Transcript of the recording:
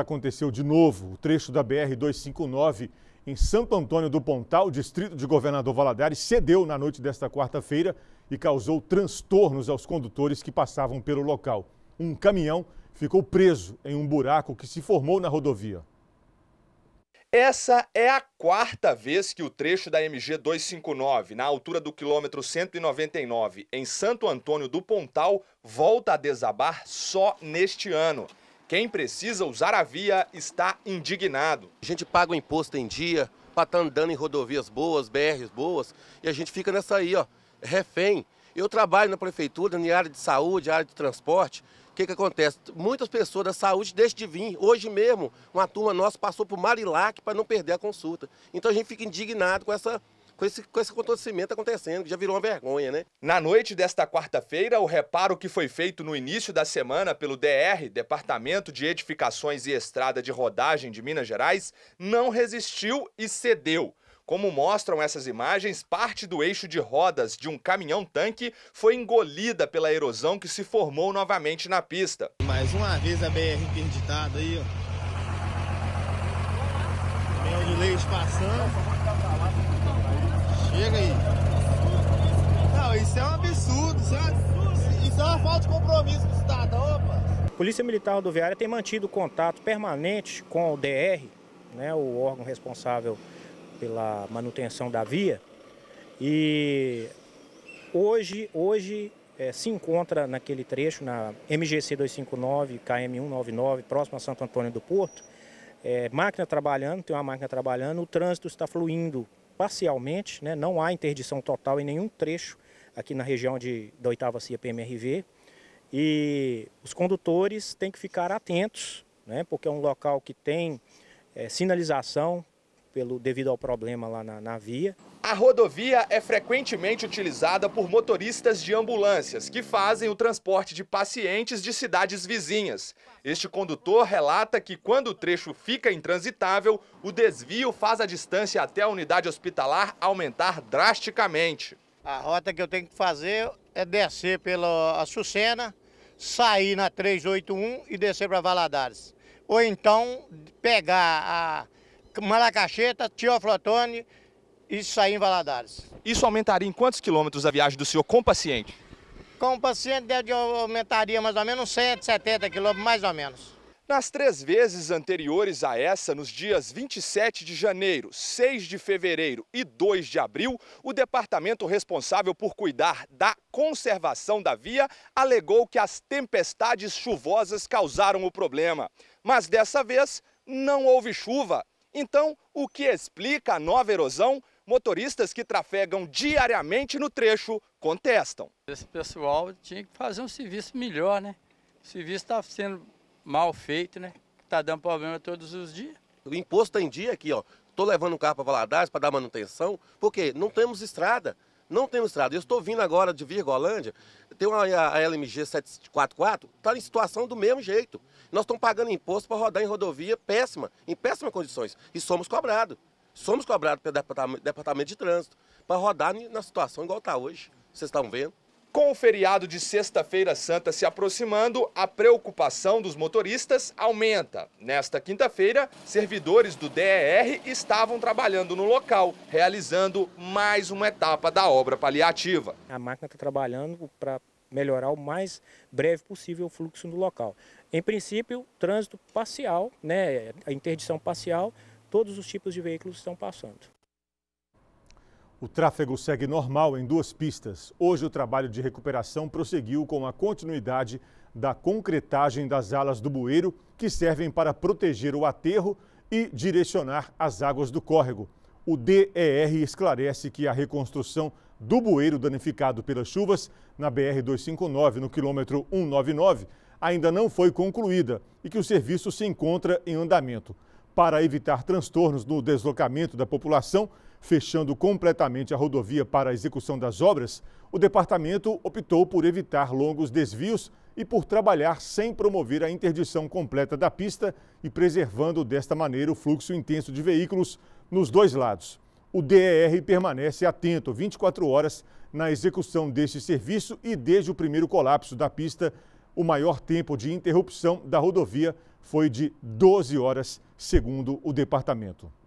Aconteceu de novo o trecho da BR-259 em Santo Antônio do Pontal, distrito de Governador Valadares, cedeu na noite desta quarta-feira e causou transtornos aos condutores que passavam pelo local. Um caminhão ficou preso em um buraco que se formou na rodovia. Essa é a quarta vez que o trecho da MG 259, na altura do quilômetro 199, em Santo Antônio do Pontal, volta a desabar só neste ano. Quem precisa usar a via está indignado. A gente paga o imposto em dia para estar tá andando em rodovias boas, BRs boas, e a gente fica nessa aí, ó, refém. Eu trabalho na prefeitura, na área de saúde, área de transporte. O que, que acontece? Muitas pessoas da saúde deixam de vir. Hoje mesmo, uma turma nossa passou por Marilac para não perder a consulta. Então a gente fica indignado com essa com esse, com esse acontecimento acontecendo, que já virou uma vergonha, né? Na noite desta quarta-feira, o reparo que foi feito no início da semana pelo DR, Departamento de Edificações e Estrada de Rodagem de Minas Gerais, não resistiu e cedeu. Como mostram essas imagens, parte do eixo de rodas de um caminhão-tanque foi engolida pela erosão que se formou novamente na pista. Mais uma vez a BR interditada aí, ó. Caminhão de leite passando. Chega aí. Não, isso é um absurdo. Isso é, isso é uma falta de compromisso do cidadão, rapaz. Polícia Militar Rodoviária tem mantido contato permanente com o DR, né, o órgão responsável pela manutenção da via. E hoje, hoje é, se encontra naquele trecho, na MGC 259, KM 199, próximo a Santo Antônio do Porto, é, máquina trabalhando, tem uma máquina trabalhando, o trânsito está fluindo parcialmente, né, não há interdição total em nenhum trecho aqui na região de, da oitava CIA PMRV. E os condutores têm que ficar atentos, né, porque é um local que tem é, sinalização pelo, devido ao problema lá na, na via. A rodovia é frequentemente utilizada por motoristas de ambulâncias que fazem o transporte de pacientes de cidades vizinhas. Este condutor relata que, quando o trecho fica intransitável, o desvio faz a distância até a unidade hospitalar aumentar drasticamente. A rota que eu tenho que fazer é descer pela Açucena, sair na 381 e descer para Valadares. Ou então pegar a Malacacheta, Tio Flotone. Isso aí em Valadares. Isso aumentaria em quantos quilômetros a viagem do senhor com paciente? Com o paciente aumentaria mais ou menos 170 quilômetros, mais ou menos. Nas três vezes anteriores a essa, nos dias 27 de janeiro, 6 de fevereiro e 2 de abril, o departamento responsável por cuidar da conservação da via alegou que as tempestades chuvosas causaram o problema. Mas dessa vez não houve chuva. Então, o que explica a nova erosão Motoristas que trafegam diariamente no trecho contestam. Esse pessoal tinha que fazer um serviço melhor, né? O serviço está sendo mal feito, né? Está dando problema todos os dias. O imposto tem tá dia aqui, ó. Estou levando o carro para Valadares para dar manutenção, porque não temos estrada. Não temos estrada. Eu estou vindo agora de Virgolândia, tem uma, a, a LMG 744, está em situação do mesmo jeito. Nós estamos pagando imposto para rodar em rodovia péssima, em péssimas condições, e somos cobrados. Somos cobrados pelo Departamento, Departamento de Trânsito para rodar na situação igual está hoje. Vocês estão vendo? Com o feriado de Sexta-feira Santa se aproximando, a preocupação dos motoristas aumenta. Nesta quinta-feira, servidores do DER estavam trabalhando no local, realizando mais uma etapa da obra paliativa. A máquina está trabalhando para melhorar o mais breve possível o fluxo no local. Em princípio, trânsito parcial, né, a interdição parcial todos os tipos de veículos estão passando. O tráfego segue normal em duas pistas. Hoje, o trabalho de recuperação prosseguiu com a continuidade da concretagem das alas do bueiro, que servem para proteger o aterro e direcionar as águas do córrego. O DER esclarece que a reconstrução do bueiro danificado pelas chuvas na BR-259, no quilômetro 199, ainda não foi concluída e que o serviço se encontra em andamento para evitar transtornos no deslocamento da população, fechando completamente a rodovia para a execução das obras, o departamento optou por evitar longos desvios e por trabalhar sem promover a interdição completa da pista e preservando desta maneira o fluxo intenso de veículos nos dois lados. O DER permanece atento 24 horas na execução deste serviço e desde o primeiro colapso da pista, o maior tempo de interrupção da rodovia foi de 12 horas, segundo o departamento.